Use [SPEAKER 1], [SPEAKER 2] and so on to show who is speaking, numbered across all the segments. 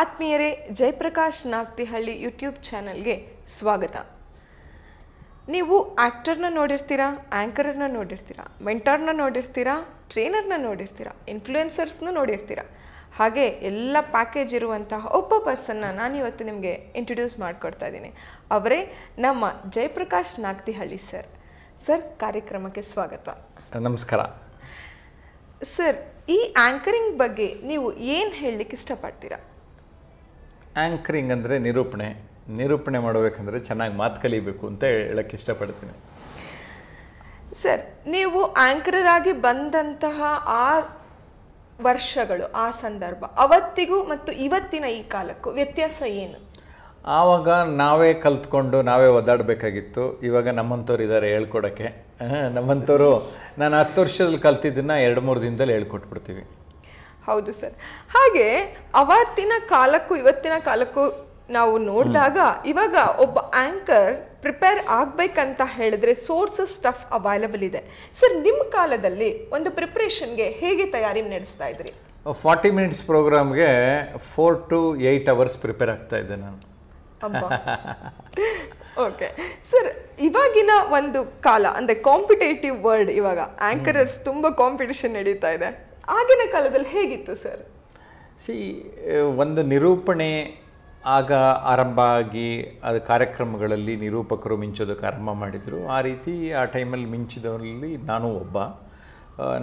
[SPEAKER 1] ಆತ್ಮೀಯರೇ ಜಯಪ್ರಕಾಶ್ ನಾಗ್ತಿಹಳ್ಳಿ ಯೂಟ್ಯೂಬ್ ಚಾನಲ್ಗೆ ಸ್ವಾಗತ ನೀವು ಆ್ಯಕ್ಟರ್ನ ನೋಡಿರ್ತೀರಾ ಆ್ಯಂಕರನ್ನ ನೋಡಿರ್ತೀರಾ ಮೆಂಟರ್ನ ನೋಡಿರ್ತೀರಾ ಟ್ರೈನರ್ನ ನೋಡಿರ್ತೀರಾ ಇನ್ಫ್ಲೂಯೆನ್ಸರ್ಸ್ನೂ ನೋಡಿರ್ತೀರಾ ಹಾಗೆ ಎಲ್ಲ ಪ್ಯಾಕೇಜ್ ಇರುವಂತಹ ಒಬ್ಬ ಪರ್ಸನ್ನ ಇವತ್ತು ನಿಮಗೆ ಇಂಟ್ರೊಡ್ಯೂಸ್ ಮಾಡಿಕೊಡ್ತಾ ಇದ್ದೀನಿ ಅವರೇ ನಮ್ಮ ಜಯಪ್ರಕಾಶ್ ನಾಗ್ತಿಹಳ್ಳಿ ಸರ್ ಸರ್ ಕಾರ್ಯಕ್ರಮಕ್ಕೆ ಸ್ವಾಗತ ನಮಸ್ಕಾರ ಸರ್ ಈ ಆ್ಯಂಕರಿಂಗ್ ಬಗ್ಗೆ ನೀವು ಏನು ಹೇಳಲಿಕ್ಕೆ ಇಷ್ಟಪಡ್ತೀರಾ
[SPEAKER 2] ಆ್ಯಂಕರಿಂಗ್ ಅಂದರೆ ನಿರೂಪಣೆ ನಿರೂಪಣೆ ಮಾಡಬೇಕಂದ್ರೆ ಚೆನ್ನಾಗಿ ಮಾತು ಕಲಿಬೇಕು ಅಂತ ಹೇಳಕ್ಕೆ ಇಷ್ಟಪಡ್ತೀನಿ
[SPEAKER 1] ಸರ್ ನೀವು ಆಗಿ ಬಂದಂತಹ ಆ ವರ್ಷಗಳು ಆ ಸಂದರ್ಭ ಅವತ್ತಿಗೂ ಮತ್ತು ಇವತ್ತಿನ ಈ ಕಾಲಕ್ಕೂ ವ್ಯತ್ಯಾಸ ಏನು
[SPEAKER 2] ಆವಾಗ ನಾವೇ ಕಲ್ತ್ಕೊಂಡು ನಾವೇ ಒದ್ದಾಡಬೇಕಾಗಿತ್ತು ಇವಾಗ ನಮ್ಮಂಥವ್ರು ಇದ್ದಾರೆ ಹೇಳ್ಕೊಡೋಕ್ಕೆ ನಮ್ಮಂಥವ್ರು ನಾನು ಹತ್ತು ವರ್ಷದಲ್ಲಿ ಕಲ್ತಿದ್ದನ್ನ ಎರಡು ಮೂರು ದಿನದಲ್ಲಿ ಹೇಳ್ಕೊಟ್ಬಿಡ್ತೀವಿ
[SPEAKER 1] ಹೌದು ಸರ್ ಹಾಗೆ ಅವತ್ತಿನ ಕಾಲಕ್ಕೂ ಇವತ್ತಿನ ಕಾಲಕ್ಕೂ ನಾವು ನೋಡಿದಾಗ ಇವಾಗ ಒಬ್ಬ ಆಂಕರ್ ಪ್ರಿಪೇರ್ ಆಗಬೇಕಂತ ಹೇಳಿದ್ರೆ ಸೋರ್ಸಸ್ ಸ್ಟಫ್ ಅವೈಲಬಲ್ ಇದೆ ಸರ್ ನಿಮ್ಮ ಕಾಲದಲ್ಲಿ ಒಂದು ಪ್ರಿಪ್ರೇಷನ್ಗೆ ಹೇಗೆ ತಯಾರಿ ನಡೆಸ್ತಾ ಇದ್ರಿ
[SPEAKER 2] ಫಾರ್ಟಿ ಮಿನಿಟ್ಸ್ ಪ್ರೋಗ್ರಾಮ್ಗೆ four to eight hours prepare ಆಗ್ತಾ ಇದ್ದೆ ನಾನು
[SPEAKER 1] ಓಕೆ ಸರ್ ಇವಾಗಿನ ಒಂದು ಕಾಲ ಅಂದರೆ ಕಾಂಪಿಟೇಟಿವ್ ವರ್ಡ್ ಇವಾಗ ಆಂಕರರ್ಸ್ ತುಂಬ ಕಾಂಪಿಟೇಷನ್ ನಡೀತಾ ಇದೆ ಆಗಿನ ಕಾಲದಲ್ಲಿ ಹೇಗಿತ್ತು ಸರ್
[SPEAKER 2] ಸಿ ಒಂದು ನಿರೂಪಣೆ ಆಗ ಆರಂಭ ಆಗಿ ಅದು ಕಾರ್ಯಕ್ರಮಗಳಲ್ಲಿ ನಿರೂಪಕರು ಮಿಂಚೋದಕ್ಕೆ ಆರಂಭ ಮಾಡಿದರು ಆ ರೀತಿ ಆ ಟೈಮಲ್ಲಿ ಮಿಂಚಿದವರಲ್ಲಿ ನಾನು ಒಬ್ಬ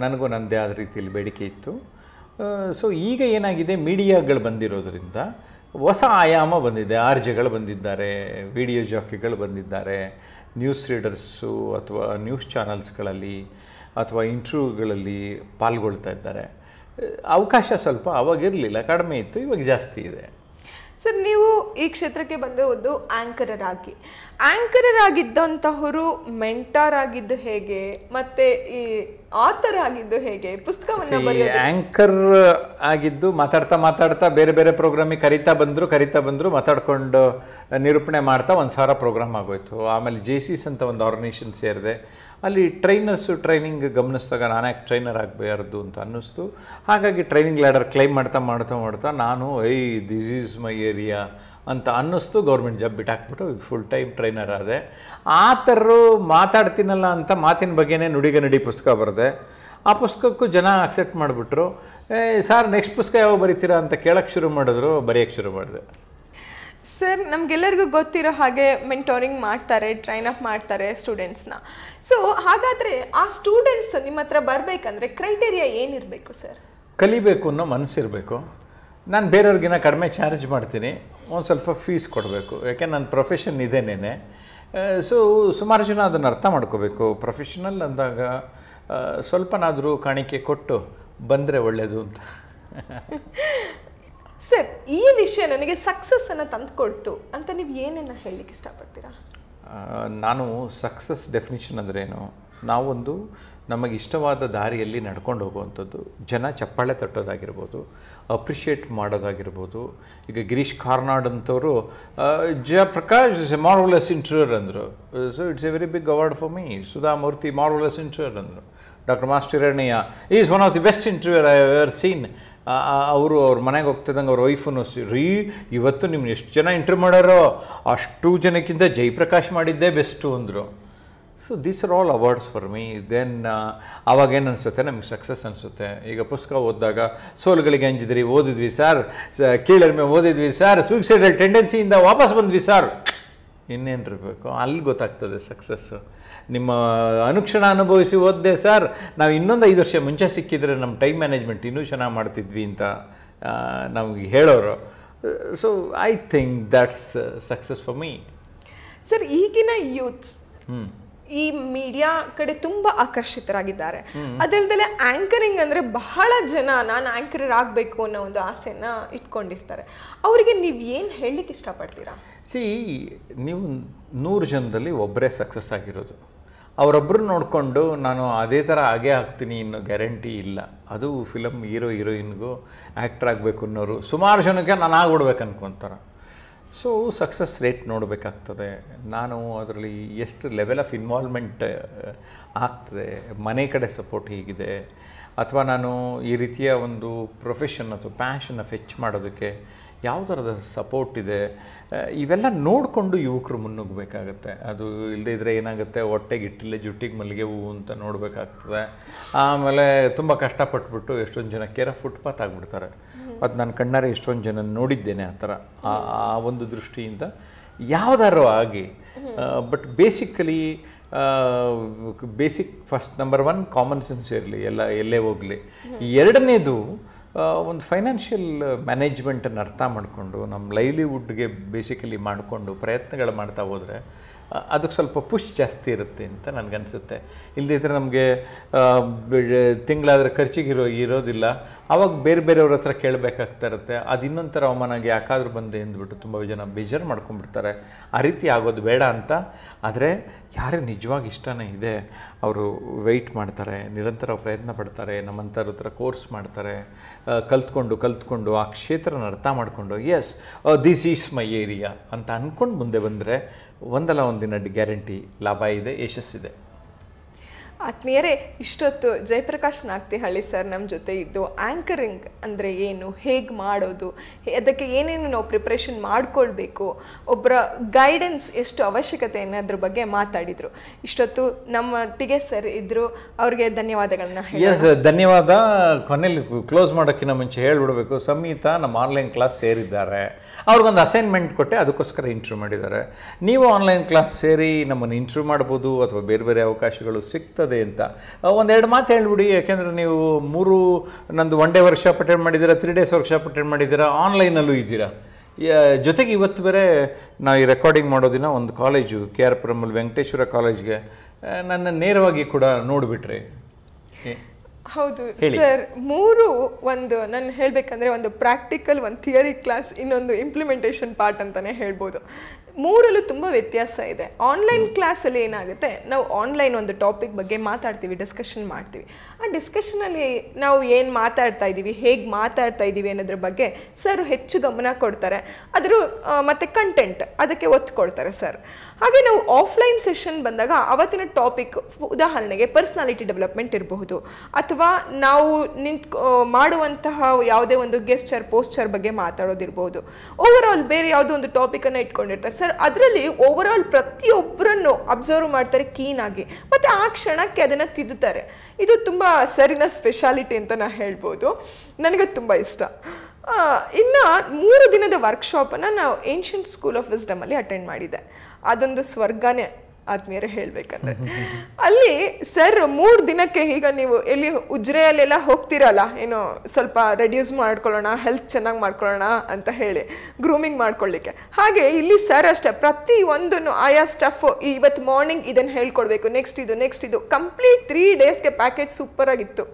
[SPEAKER 2] ನನಗೂ ನನ್ನದೇ ಆದ ರೀತಿಯಲ್ಲಿ ಬೇಡಿಕೆ ಇತ್ತು ಸೊ ಈಗ ಏನಾಗಿದೆ ಮೀಡಿಯಾಗಳು ಬಂದಿರೋದರಿಂದ ಹೊಸ ಆಯಾಮ ಬಂದಿದೆ ಆರ್ಜೆಗಳು ಬಂದಿದ್ದಾರೆ ವಿಡಿಯೋ ಜಾಕಿಗಳು ಬಂದಿದ್ದಾರೆ ನ್ಯೂಸ್ ರೀಡರ್ಸು ಅಥವಾ ನ್ಯೂಸ್ ಚಾನಲ್ಸ್ಗಳಲ್ಲಿ ಅಥವಾ ಇಂಟ್ರ್ಯೂಗಳಲ್ಲಿ ಪಾಲ್ಗೊಳ್ತಾ ಇದ್ದಾರೆ ಅವಕಾಶ ಸ್ವಲ್ಪ ಅವಾಗ ಇರಲಿಲ್ಲ ಕಡಿಮೆ ಇತ್ತು ಇವಾಗ ಜಾಸ್ತಿ ಇದೆ
[SPEAKER 1] ಸರ್ ನೀವು ಈ ಕ್ಷೇತ್ರಕ್ಕೆ ಬಂದರೆ ಒಂದು ಆಗಿ ಆಂಕರರ್ ಆಗಿದ್ದಂತಹವರು ಮೆಂಟರ್ ಆಗಿದ್ದು ಹೇಗೆ ಮತ್ತೆ ಈ ಆತರ್ ಆಗಿದ್ದು ಹೇಗೆ ಪುಸ್ತಕವನ್ನು
[SPEAKER 2] ಆಂಕರ್ ಆಗಿದ್ದು ಮಾತಾಡ್ತಾ ಮಾತಾಡ್ತಾ ಬೇರೆ ಬೇರೆ ಪ್ರೋಗ್ರಾಮಿಗೆ ಕರಿತಾ ಬಂದರು ಕರಿತಾ ಬಂದರು ಮಾತಾಡ್ಕೊಂಡು ನಿರೂಪಣೆ ಮಾಡ್ತಾ ಒಂದು ಸಾವಿರ ಪ್ರೋಗ್ರಾಮ್ ಆಗೋಯ್ತು ಆಮೇಲೆ ಜೇಸಿಸ್ ಅಂತ ಒಂದು ಆರ್ಗನೈಸೇಷನ್ ಸೇರಿದೆ ಅಲ್ಲಿ ಟ್ರೈನರ್ಸು ಟ್ರೈನಿಂಗ್ ಗಮನಿಸಿದಾಗ ನಾನು ಟ್ರೈನರ್ ಆಗಬಾರ್ದು ಅಂತ ಅನ್ನಿಸ್ತು ಹಾಗಾಗಿ ಟ್ರೈನಿಂಗ್ ಲ್ಯಾಡರ್ ಕ್ಲೈಮ್ ಮಾಡ್ತಾ ಮಾಡ್ತಾ ಮಾಡ್ತಾ ನಾನು I this is my area ಅಂತ ಅನ್ನಿಸ್ತು ಗೌರ್ಮೆಂಟ್ ಜಾಬ್ ಬಿಟ್ಟಾಕ್ಬಿಟ್ಟು ಫುಲ್ ಟೈಮ್ ಟ್ರೈನರ್ ಆದೆ ಆ ಥರ ಮಾತಾಡ್ತೀನಲ್ಲ ಅಂತ ಮಾತಿನ ಬಗ್ಗೆನೇ ನುಡಿಗನಡಿ ಪುಸ್ತಕ ಬರೆದೆ ಆ ಪುಸ್ತಕಕ್ಕೂ ಜನ ಅಕ್ಸೆಪ್ಟ್ ಮಾಡಿಬಿಟ್ರು ಏ ಸರ್ ನೆಕ್ಸ್ಟ್ ಪುಸ್ತಕ ಯಾವಾಗ ಬರೀತೀರಾ ಅಂತ ಕೇಳೋಕ್ಕೆ ಶುರು ಮಾಡಿದ್ರು ಬರೆಯೋಕ್ಕೆ ಶುರು ಮಾಡಿದೆ
[SPEAKER 1] ಸರ್ ನಮಗೆಲ್ಲರಿಗೂ ಗೊತ್ತಿರೋ ಹಾಗೆ ಮೆಂಟೋರಿಂಗ್ ಮಾಡ್ತಾರೆ ಟ್ರೈನ್ ಅಪ್ ಮಾಡ್ತಾರೆ ಸ್ಟೂಡೆಂಟ್ಸ್ನ ಸೊ ಹಾಗಾದರೆ ಆ ಸ್ಟೂಡೆಂಟ್ಸ್ ನಿಮ್ಮ ಹತ್ರ ಬರಬೇಕಂದ್ರೆ ಕ್ರೈಟೇರಿಯಾ ಏನಿರಬೇಕು ಸರ್
[SPEAKER 2] ಕಲಿಬೇಕು ಅನ್ನೋ ಮನಸ್ಸಿರಬೇಕು ನಾನು ಬೇರೆಯವ್ರಿಗಿನ ಕಡಿಮೆ ಚಾರ್ಜ್ ಮಾಡ್ತೀನಿ ಒಂದು ಸ್ವಲ್ಪ ಫೀಸ್ ಕೊಡಬೇಕು ಯಾಕೆ ನನ್ನ ಪ್ರೊಫೆಷನ್ ಇದೇನೇನೆ ಸೊ ಸುಮಾರು ಜನ ಅದನ್ನು ಅರ್ಥ ಮಾಡ್ಕೋಬೇಕು ಪ್ರೊಫೆಷನಲ್ ಅಂದಾಗ ಸ್ವಲ್ಪನಾದರೂ ಕಾಣಿಕೆ ಕೊಟ್ಟು ಬಂದರೆ ಒಳ್ಳೆಯದು ಅಂತ
[SPEAKER 1] ಸರ್ ಈ ವಿಷಯ ನನಗೆ ಸಕ್ಸಸ್ಸನ್ನು ತಂದುಕೊಡ್ತು ಅಂತ ನೀವು ಏನೇನು ಹೇಳಲಿಕ್ಕೆ ಇಷ್ಟಪಡ್ತೀರಾ
[SPEAKER 2] ನಾನು ಸಕ್ಸಸ್ ಡೆಫಿನಿಷನ್ ಅಂದ್ರೇನು ನಾವೊಂದು ನಮಗೆ ಇಷ್ಟವಾದ ದಾರಿಯಲ್ಲಿ ನಡ್ಕೊಂಡು ಹೋಗುವಂಥದ್ದು ಜನ ಚಪ್ಪಾಳೆ ತಟ್ಟೋದಾಗಿರ್ಬೋದು ಅಪ್ರಿಷಿಯೇಟ್ ಮಾಡೋದಾಗಿರ್ಬೋದು ಈಗ ಗಿರೀಶ್ ಕಾರ್ನಾಡ್ ಅಂತವರು ಜಯಪ್ರಕಾಶ್ ಪ್ರಕಾಶ್ ಮಾರ್ವಲಸ್ ಇಂಟ್ರೂರ್ ಅಂದರು so it's A very big award for me Sudha Murthy marvellous ಇಂಟ್ರಿಯರ್ ಅಂದರು doctor master Hiranya is one of the best interviewer I ever seen ಅವರು ಅವ್ರ ಮನೆಗೆ ಹೋಗ್ತಿದ್ದಂಗೆ ಅವ್ರ ವೈಫನ್ನು ರೀ ಇವತ್ತು ನಿಮ್ಮ ಎಷ್ಟು ಜನ ಇಂಟ್ರ್ ಮಾಡ್ಯಾರೋ ಅಷ್ಟು ಜನಕ್ಕಿಂತ ಜಯಪ್ರಕಾಶ್ ಮಾಡಿದ್ದೇ ಬೆಸ್ಟು ಅಂದರು so these are all awards for me then ಆವಾಗೇನು ಅನಿಸುತ್ತೆ ನಮಗೆ ಸಕ್ಸಸ್ ಅನಿಸುತ್ತೆ ಈಗ ಪುಸ್ತಕ ಓದಿದಾಗ ಸೋಲುಗಳಿಗೆ ಅಂಜಿದ್ರಿ ಓದಿದ್ವಿ ಸರ್ ಕೀಳರ್ಮೆ ಓದಿದ್ವಿ ಸರ್ ಸೂಯಿಸೈಡಲ್ ಟೆಂಡೆನ್ಸಿಯಿಂದ ವಾಪಸ್ ಬಂದ್ವಿ ಸರ್ ಇನ್ನೇನು ಇರಬೇಕು ಅಲ್ಲಿ ಗೊತ್ತಾಗ್ತದೆ ಸಕ್ಸಸ್ಸು ನಿಮ್ಮ ಅನುಕ್ಷಣ ಅನುಭವಿಸಿ ಓದ್ದೆ ಸರ್ ನಾವು ಇನ್ನೊಂದು ಐದು ವರ್ಷ ಮುಂಚೆ ಸಿಕ್ಕಿದ್ರೆ ನಮ್ಮ ಟೈಮ್ ಮ್ಯಾನೇಜ್ಮೆಂಟ್ ಇನ್ನೂ ಚೆನ್ನಾಗಿ ಮಾಡ್ತಿದ್ವಿ ಅಂತ ನಮಗೆ ಹೇಳೋರು so I think that's success for me
[SPEAKER 1] sir ಈಗಿನ ಯೂತ್ಸ್ ಈ ಮೀಡಿಯಾ ಕಡೆ ತುಂಬ ಆಕರ್ಷಿತರಾಗಿದ್ದಾರೆ ಅದಲ್ದಲೆ ಆಂಕರಿಂಗ್ ಅಂದರೆ ಬಹಳ ಜನ ನಾನು ಆಂಕರ್ ಆಗಬೇಕು ಅನ್ನೋ ಒಂದು ಆಸೆನ ಇಟ್ಕೊಂಡಿರ್ತಾರೆ ಅವರಿಗೆ ನೀವು ಏನು ಹೇಳಲಿಕ್ಕೆ ಇಷ್ಟಪಡ್ತೀರಾ
[SPEAKER 2] ಸಿ ನೀವು ನೂರು ಜನದಲ್ಲಿ ಒಬ್ಬರೇ ಸಕ್ಸಸ್ ಆಗಿರೋದು ಅವರೊಬ್ಬರು ನೋಡಿಕೊಂಡು ನಾನು ಅದೇ ಥರ ಹಾಗೆ ಹಾಕ್ತೀನಿ ಇನ್ನು ಗ್ಯಾರಂಟಿ ಇಲ್ಲ ಅದು ಫಿಲಮ್ ಹೀರೋ ಹೀರೋಯಿನ್ಗೂ ಆ್ಯಕ್ಟ್ರ್ ಆಗಬೇಕು ಅನ್ನೋರು ಸುಮಾರು ಜನಕ್ಕೆ ನಾನು ಆಗ್ಬಿಡ್ಬೇಕು ಅನ್ಕೊತಾರೆ ಸೊ ಸಕ್ಸಸ್ ರೇಟ್ ನೋಡಬೇಕಾಗ್ತದೆ ನಾನು ಅದರಲ್ಲಿ ಎಷ್ಟು ಲೆವೆಲ್ ಆಫ್ ಇನ್ವಾಲ್ವ್ಮೆಂಟ್ ಆಗ್ತದೆ ಮನೆ ಕಡೆ ಸಪೋರ್ಟ್ ಹೀಗಿದೆ ಅಥವಾ ನಾನು ಈ ರೀತಿಯ ಒಂದು ಪ್ರೊಫೆಷನ್ ಅಥವಾ ಪ್ಯಾಷನ್ನ ಫೆಚ್ ಮಾಡೋದಕ್ಕೆ ಯಾವ ಥರದ ಸಪೋರ್ಟ್ ಇದೆ ಇವೆಲ್ಲ ನೋಡಿಕೊಂಡು ಯುವಕರು ಮುನ್ನುಗ್ಗಬೇಕಾಗತ್ತೆ ಅದು ಇಲ್ಲದೇ ಇದ್ದರೆ ಏನಾಗುತ್ತೆ ಹೊಟ್ಟೆಗೆ ಇಟ್ಟಿಲ್ಲ ಜುಟ್ಟಿಗೆ ಮಲ್ಲಿಗೆ ಹೂವು ಅಂತ ನೋಡಬೇಕಾಗ್ತದೆ ಆಮೇಲೆ ತುಂಬ ಕಷ್ಟಪಟ್ಬಿಟ್ಟು ಎಷ್ಟೊಂದು ಜನ ಕೇರ ಫುಟ್ಪಾತ್ ಆಗಿಬಿಡ್ತಾರೆ ಮತ್ತು ನಾನು ಕಣ್ಣಾರೆ ಎಷ್ಟೊಂದು ಜನ ನೋಡಿದ್ದೇನೆ ಆ ಥರ ಆ ಒಂದು ದೃಷ್ಟಿಯಿಂದ ಯಾವುದಾದ್ರು ಆಗಿ but basically basic first number one common sense ಇರಲಿ ಎಲ್ಲ ಎಲ್ಲೇ ಹೋಗಲಿ ಎರಡನೇದು ಒಂದು ಫೈನಾನ್ಷಿಯಲ್ ಮ್ಯಾನೇಜ್ಮೆಂಟನ್ನು ಅರ್ಥ ಮಾಡಿಕೊಂಡು ನಮ್ಮ ಲೈವ್ಲಿವುಡ್ಗೆ ಬೇಸಿಕಲಿ ಮಾಡಿಕೊಂಡು ಪ್ರಯತ್ನಗಳು ಮಾಡ್ತಾ ಹೋದರೆ ಅದಕ್ಕೆ ಸ್ವಲ್ಪ ಪುಷ್ ಜಾಸ್ತಿ ಇರುತ್ತೆ ಅಂತ ನನಗನ್ಸುತ್ತೆ ಇಲ್ಲದಿದ್ದರೆ ನಮಗೆ ತಿಂಗಳಾದರೆ ಖರ್ಚಿಗೆ ಇರೋ ಇರೋದಿಲ್ಲ ಆವಾಗ ಬೇರೆ ಬೇರೆಯವ್ರ ಹತ್ರ ಕೇಳಬೇಕಾಗ್ತಾ ಇರುತ್ತೆ ಅದು ಇನ್ನೊಂಥರ ಅವಮಾನಾಗಿ ಯಾಕಾದರೂ ಬಂದೆ ಅಂದ್ಬಿಟ್ಟು ತುಂಬ ಜನ ಬೇಜಾರು ಮಾಡ್ಕೊಂಡ್ಬಿಡ್ತಾರೆ ಆ ರೀತಿ ಆಗೋದು ಬೇಡ ಅಂತ ಆದರೆ ಯಾರೇ ನಿಜವಾಗಿ ಇಷ್ಟನೇ ಇದೆ ಅವರು ವೆಯ್ಟ್ ಮಾಡ್ತಾರೆ ನಿರಂತರ ಪ್ರಯತ್ನ ಪಡ್ತಾರೆ ನಮ್ಮಂಥವ್ರ ಹತ್ರ ಕೋರ್ಸ್ ಮಾಡ್ತಾರೆ ಕಲ್ತ್ಕೊಂಡು ಕಲ್ತ್ಕೊಂಡು ಆ ಕ್ಷೇತ್ರನ ಅರ್ಥ ಮಾಡಿಕೊಂಡು yes this is my area ಅಂತ ಅಂದ್ಕೊಂಡು ಮುಂದೆ ಬಂದರೆ ಒಂದಲ್ಲ ಒಂದು ದಿನ ಗ್ಯಾರಂಟಿ ಲಾಭ ಇದೆ ಯಶಸ್ಸಿದೆ
[SPEAKER 1] ಆತ್ಮೀಯರೇ ಇಷ್ಟೊತ್ತು ಜಯಪ್ರಕಾಶ್ ನಾಗ್ತಿಹಳ್ಳಿ ಸರ್ ನಮ್ಮ ಜೊತೆ ಇದ್ದು ಆ್ಯಂಕರಿಂಗ್ ಅಂದರೆ ಏನು ಹೇಗೆ ಮಾಡೋದು ಅದಕ್ಕೆ ಏನೇನು ನಾವು ಪ್ರಿಪ್ರೇಷನ್ ಮಾಡಿಕೊಳ್ಬೇಕು ಒಬ್ಬರ ಗೈಡೆನ್ಸ್ ಎಷ್ಟು ಅವಶ್ಯಕತೆ ಅನ್ನೋದ್ರ ಬಗ್ಗೆ ಮಾತಾಡಿದರು ಇಷ್ಟೊತ್ತು ನಮ್ಮೊಟ್ಟಿಗೆ ಸರ್ ಇದ್ದರು ಅವ್ರಿಗೆ ಧನ್ಯವಾದಗಳನ್ನ ಎಸ್
[SPEAKER 2] ಧನ್ಯವಾದ ಕೊನೆಯಲ್ಲಿ ಕ್ಲೋಸ್ ಮಾಡೋಕ್ಕಿಂತ ಮುಂಚೆ ಹೇಳಿಬಿಡಬೇಕು ಸಮೇತ ನಮ್ಮ ಆನ್ಲೈನ್ ಕ್ಲಾಸ್ ಸೇರಿದ್ದಾರೆ ಅವ್ರಿಗೊಂದು ಅಸೈನ್ಮೆಂಟ್ ಕೊಟ್ಟೆ ಅದಕ್ಕೋಸ್ಕರ ಇಂಟ್ರ್ಯೂ ಮಾಡಿದ್ದಾರೆ ನೀವು ಆನ್ಲೈನ್ ಕ್ಲಾಸ್ ಸೇರಿ ನಮ್ಮನ್ನು ಇಂಟ್ರ್ಯೂ ಮಾಡ್ಬೋದು ಅಥವಾ ಬೇರೆ ಬೇರೆ ಅವಕಾಶಗಳು ಸಿಗ್ತದೆ ಇರ್ತದೆ ಅಂತ ಒಂದೆರಡು ಮಾತು ಹೇಳ್ಬಿಡಿ ಯಾಕೆಂದರೆ ನೀವು ಮೂರು ನಂದು ಒನ್ ಡೇ ವರ್ಕ್ಶಾಪ್ ಅಟೆಂಡ್ ಮಾಡಿದ್ದೀರಾ ತ್ರೀ ಡೇಸ್ ವರ್ಕ್ಶಾಪ್ ಅಟೆಂಡ್ ಮಾಡಿದ್ದೀರಾ ಆನ್ಲೈನಲ್ಲೂ ಇದ್ದೀರಾ ಜೊತೆಗೆ ಇವತ್ತು ಬೇರೆ ನಾವು ಈ ರೆಕಾರ್ಡಿಂಗ್ ಮಾಡೋದಿನ ಒಂದು ಕಾಲೇಜು ಕೆ ಆರ್ ಪುರಮಲ್ ವೆಂಕಟೇಶ್ವರ ಕಾಲೇಜ್ಗೆ ನನ್ನ ನೇರವಾಗಿ ಕೂಡ ನೋಡಿಬಿಟ್ರಿ
[SPEAKER 1] ಹೌದು ಸರ್ ಮೂರು ಒಂದು ನಾನು ಹೇಳಬೇಕಂದ್ರೆ ಒಂದು ಪ್ರಾಕ್ಟಿಕಲ್ ಒಂದು ಥಿಯರಿ ಕ್ಲಾಸ್ ಇನ್ನೊಂದು ಇಂಪ್ಲಿಮೆಂಟೇಷನ್ ಪಾರ್ಟ್ ಅಂತಲೇ ಹೇಳ್ಬೋದು ಮೂರಲ್ಲೂ ತುಂಬ ವ್ಯತ್ಯಾಸ ಇದೆ ಆನ್ಲೈನ್ ಕ್ಲಾಸಲ್ಲಿ ಏನಾಗುತ್ತೆ ನಾವು ಆನ್ಲೈನ್ ಒಂದು ಟಾಪಿಕ್ ಬಗ್ಗೆ ಮಾತಾಡ್ತೀವಿ ಡಿಸ್ಕಷನ್ ಮಾಡ್ತೀವಿ ಆ ಡಿಸ್ಕಷನಲ್ಲಿ ನಾವು ಏನು ಮಾತಾಡ್ತಾ ಇದ್ದೀವಿ ಹೇಗೆ ಮಾತಾಡ್ತಾ ಇದ್ದೀವಿ ಅನ್ನೋದ್ರ ಬಗ್ಗೆ ಸರ್ ಹೆಚ್ಚು ಗಮನ ಕೊಡ್ತಾರೆ ಅದರ ಮತ್ತು ಕಂಟೆಂಟ್ ಅದಕ್ಕೆ ಒತ್ತು ಕೊಡ್ತಾರೆ ಸರ್ ಹಾಗೆ ನಾವು ಆಫ್ಲೈನ್ ಸೆಷನ್ ಬಂದಾಗ ಅವತ್ತಿನ ಟಾಪಿಕ್ ಉದಾಹರಣೆಗೆ ಪರ್ಸ್ನಾಲಿಟಿ ಡೆವಲಪ್ಮೆಂಟ್ ಇರಬಹುದು ಅಥವಾ ನಾವು ನಿಂತ್ ಮಾಡುವಂತಹ ಯಾವುದೇ ಒಂದು ಗೆಸ್ಚರ್ ಪೋಸ್ಚರ್ ಬಗ್ಗೆ ಮಾತಾಡೋದಿರ್ಬೋದು ಓವರ್ ಆಲ್ ಬೇರೆ ಯಾವುದೋ ಒಂದು ಟಾಪಿಕನ್ನು ಇಟ್ಕೊಂಡಿರ್ತಾರೆ ಸರ್ ಮಾಡ್ತಾರೆ ಅದರಲ್ಲಿ ಓವರ್ ಆಲ್ ಪ್ರತಿಯೊಬ್ಬರನ್ನು ಅಬ್ಸರ್ವ್ ಮಾಡ್ತಾರೆ ಆಗಿ ಮತ್ತು ಆ ಕ್ಷಣಕ್ಕೆ ಅದನ್ನು ತಿದ್ದುತ್ತಾರೆ ಇದು ತುಂಬ ಸರಿನ ಸ್ಪೆಷಾಲಿಟಿ ಅಂತ ನಾನು ಹೇಳ್ಬೋದು ನನಗೆ ತುಂಬ ಇಷ್ಟ ಇನ್ನು ಮೂರು ದಿನದ ವರ್ಕ್ಶಾಪನ್ನು ನಾವು ಏನ್ಷಿಯಂಟ್ ಸ್ಕೂಲ್ ಆಫ್ ವಿಸ್ಡಮಲ್ಲಿ ಅಟೆಂಡ್ ಮಾಡಿದೆ ಅದೊಂದು ಸ್ವರ್ಗನೇ ಆತ್ಮೀಯರು ಹೇಳಬೇಕಂದ್ರೆ ಅಲ್ಲಿ ಸರ್ ಮೂರು ದಿನಕ್ಕೆ ಈಗ ನೀವು ಎಲ್ಲಿ ಉಜ್ರೆಯಲ್ಲೆಲ್ಲ ಹೋಗ್ತಿರಲ್ಲ ಏನು ಸ್ವಲ್ಪ ರೆಡ್ಯೂಸ್ ಮಾಡ್ಕೊಳ್ಳೋಣ ಹೆಲ್ತ್ ಚೆನ್ನಾಗಿ ಮಾಡ್ಕೊಳ್ಳೋಣ ಅಂತ ಹೇಳಿ ಗ್ರೂಮಿಂಗ್ ಮಾಡ್ಕೊಳ್ಳಿಕ್ಕೆ ಹಾಗೆ ಇಲ್ಲಿ ಸರ್ ಅಷ್ಟೇ ಪ್ರತಿ ಒಂದನ್ನು ಆಯಾ ಸ್ಟಫ್ ಇವತ್ತು ಮಾರ್ನಿಂಗ್ ಇದನ್ನು ಹೇಳ್ಕೊಡ್ಬೇಕು ನೆಕ್ಸ್ಟ್ ಇದು ನೆಕ್ಸ್ಟ್ ಇದು ಕಂಪ್ಲೀಟ್ ತ್ರೀ ಡೇಸ್ಗೆ ಪ್ಯಾಕೇಜ್ ಸೂಪರ್ ಆಗಿತ್ತು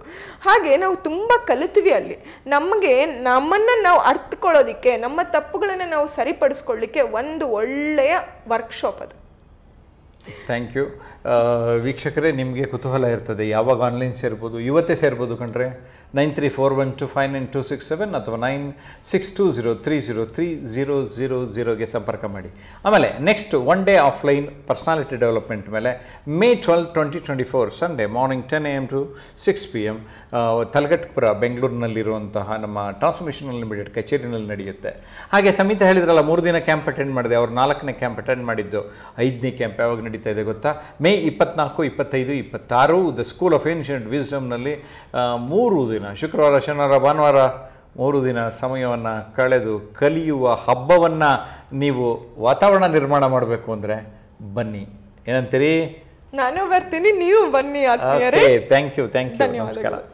[SPEAKER 1] ಹಾಗೆ ನಾವು ತುಂಬ ಕಲಿತೀವಿ ಅಲ್ಲಿ ನಮಗೆ ನಮ್ಮನ್ನು ನಾವು ಅರ್ಥಕೊಳ್ಳೋದಿಕ್ಕೆ ನಮ್ಮ ತಪ್ಪುಗಳನ್ನು ನಾವು ಸರಿಪಡಿಸ್ಕೊಳ್ಳಿಕ್ಕೆ ಒಂದು ಒಳ್ಳೆಯ ವರ್ಕ್ಶಾಪ್ ಅದು
[SPEAKER 2] ಥ್ಯಾಂಕ್ ಯು uh, ವೀಕ್ಷಕರೇ ನಿಮಗೆ ಕುತೂಹಲ ಇರ್ತದೆ ಯಾವಾಗ ಆನ್ಲೈನ್ ಸೇರ್ಬೋದು ಇವತ್ತೇ ಸೇರ್ಬೋದು ಕಂಡ್ರೆ nine three four one two five nine two six seven ಅಥವಾ nine six two zero three zero three zero zero ಝೀರೋಗೆ ಸಂಪರ್ಕ ಮಾಡಿ ಆಮೇಲೆ next one day offline personality development ಮೇಲೆ May twelve twenty twenty four Sunday morning ten A M to six P M Talaghattapura ಬೆಂಗಳೂರಿನಲ್ಲಿರುವಂತಹ ನಮ್ಮ transmission limited ಕಚೇರಿನಲ್ಲಿ ನಡೆಯುತ್ತೆ ಹಾಗೆ ಸಮಿತಿ ಹೇಳಿದ್ರಲ್ಲ ಮೂರು ದಿನ ಕ್ಯಾಂಪ್ ಅಟೆಂಡ್ ಮಾಡಿದೆ ಅವರು ನಾಲ್ಕನೇ ಕ್ಯಾಂಪ್ ಅಟೆಂಡ್ ಮಾಡಿದ್ದು ಐದನೇ ಕ್ಯಾಂಪ್ ಯಾವಾಗ ನಡೀತಾ ಇದೆ ಗೊತ್ತಾ ಮೇ ಇಪ್ಪತ್ನಾಲ್ಕು ಇಪ್ಪತ್ತೈದು ಇಪ್ಪತ್ತಾರು ದ ಸ್ಕೂಲ್ ಆಫ್ ಏನ್ಷಿಯಂಟ್ ವಿಸ್ಡಮ್ನಲ್ಲಿ ಮೂರು ದಿನ ಶುಕ್ರವಾರ ಶನಿವಾರ ಭಾನುವಾರ ಮೂರು ದಿನ ಸಮಯವನ್ನು ಕಳೆದು ಕಲಿಯುವ ಹಬ್ಬವನ್ನು ನೀವು ವಾತಾವರಣ ನಿರ್ಮಾಣ ಮಾಡಬೇಕು ಅಂದರೆ ಬನ್ನಿ ಏನಂತೀರಿ
[SPEAKER 1] ನಾನು ಬರ್ತೀನಿ ನೀವು ಬನ್ನಿ
[SPEAKER 2] ಥ್ಯಾಂಕ್ ಯು ಥ್ಯಾಂಕ್ ಯು ನಮಸ್ಕಾರ